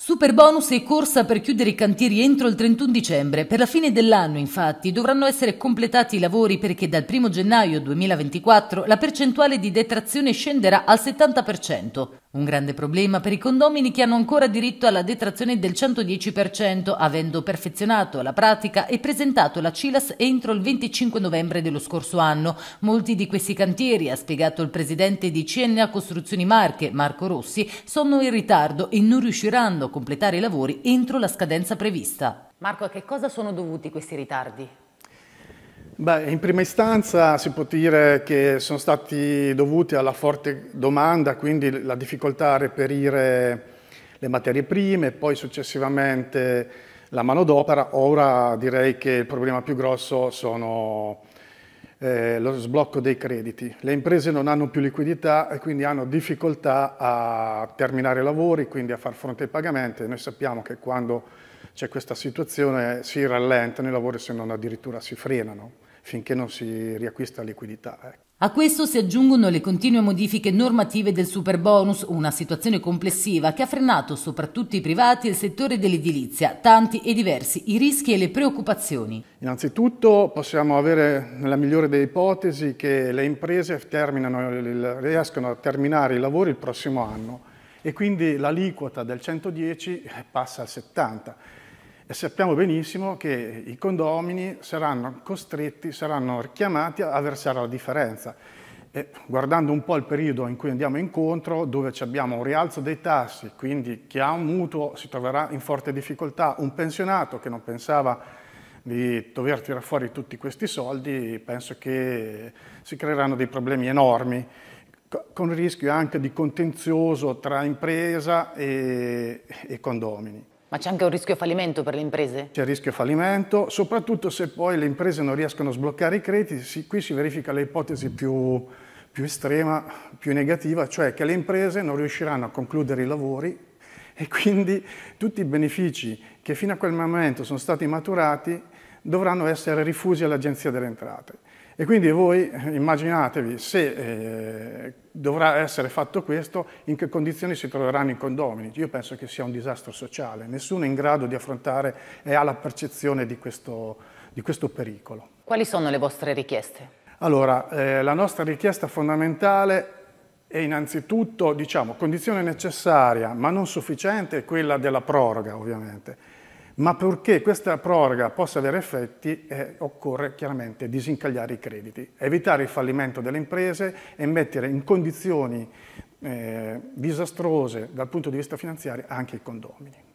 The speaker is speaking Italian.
Super bonus e corsa per chiudere i cantieri entro il 31 dicembre. Per la fine dell'anno, infatti, dovranno essere completati i lavori perché dal 1 gennaio 2024 la percentuale di detrazione scenderà al 70%. Un grande problema per i condomini che hanno ancora diritto alla detrazione del 110%, avendo perfezionato la pratica e presentato la CILAS entro il 25 novembre dello scorso anno. Molti di questi cantieri, ha spiegato il presidente di CNA Costruzioni Marche, Marco Rossi, sono in ritardo e non riusciranno a completare i lavori entro la scadenza prevista. Marco, a che cosa sono dovuti questi ritardi? Beh, in prima istanza si può dire che sono stati dovuti alla forte domanda, quindi la difficoltà a reperire le materie prime, poi successivamente la manodopera. Ora direi che il problema più grosso sono eh, lo sblocco dei crediti. Le imprese non hanno più liquidità e quindi hanno difficoltà a terminare i lavori, quindi a far fronte ai pagamenti. Noi sappiamo che quando c'è questa situazione si rallentano i lavori se non addirittura si frenano finché non si riacquista liquidità. Ecco. A questo si aggiungono le continue modifiche normative del super bonus, una situazione complessiva che ha frenato soprattutto i privati e il settore dell'edilizia, tanti e diversi i rischi e le preoccupazioni. Innanzitutto possiamo avere nella migliore delle ipotesi che le imprese riescano a terminare i lavori il prossimo anno e quindi l'aliquota del 110 passa al 70 e sappiamo benissimo che i condomini saranno costretti, saranno chiamati a versare la differenza. E guardando un po' il periodo in cui andiamo incontro, dove abbiamo un rialzo dei tassi, quindi chi ha un mutuo si troverà in forte difficoltà, un pensionato che non pensava di dover tirare fuori tutti questi soldi, penso che si creeranno dei problemi enormi, con il rischio anche di contenzioso tra impresa e, e condomini. Ma c'è anche un rischio fallimento per le imprese? C'è rischio fallimento, soprattutto se poi le imprese non riescono a sbloccare i crediti, qui si verifica l'ipotesi più, più estrema, più negativa, cioè che le imprese non riusciranno a concludere i lavori e quindi tutti i benefici che fino a quel momento sono stati maturati dovranno essere rifusi all'Agenzia delle Entrate. E quindi voi eh, immaginatevi se eh, dovrà essere fatto questo, in che condizioni si troveranno i condomini. Io penso che sia un disastro sociale, nessuno è in grado di affrontare e ha la percezione di questo, di questo pericolo. Quali sono le vostre richieste? Allora, eh, la nostra richiesta fondamentale è innanzitutto, diciamo, condizione necessaria ma non sufficiente, quella della proroga ovviamente ma purché questa proroga possa avere effetti eh, occorre chiaramente disincagliare i crediti, evitare il fallimento delle imprese e mettere in condizioni eh, disastrose dal punto di vista finanziario anche i condomini.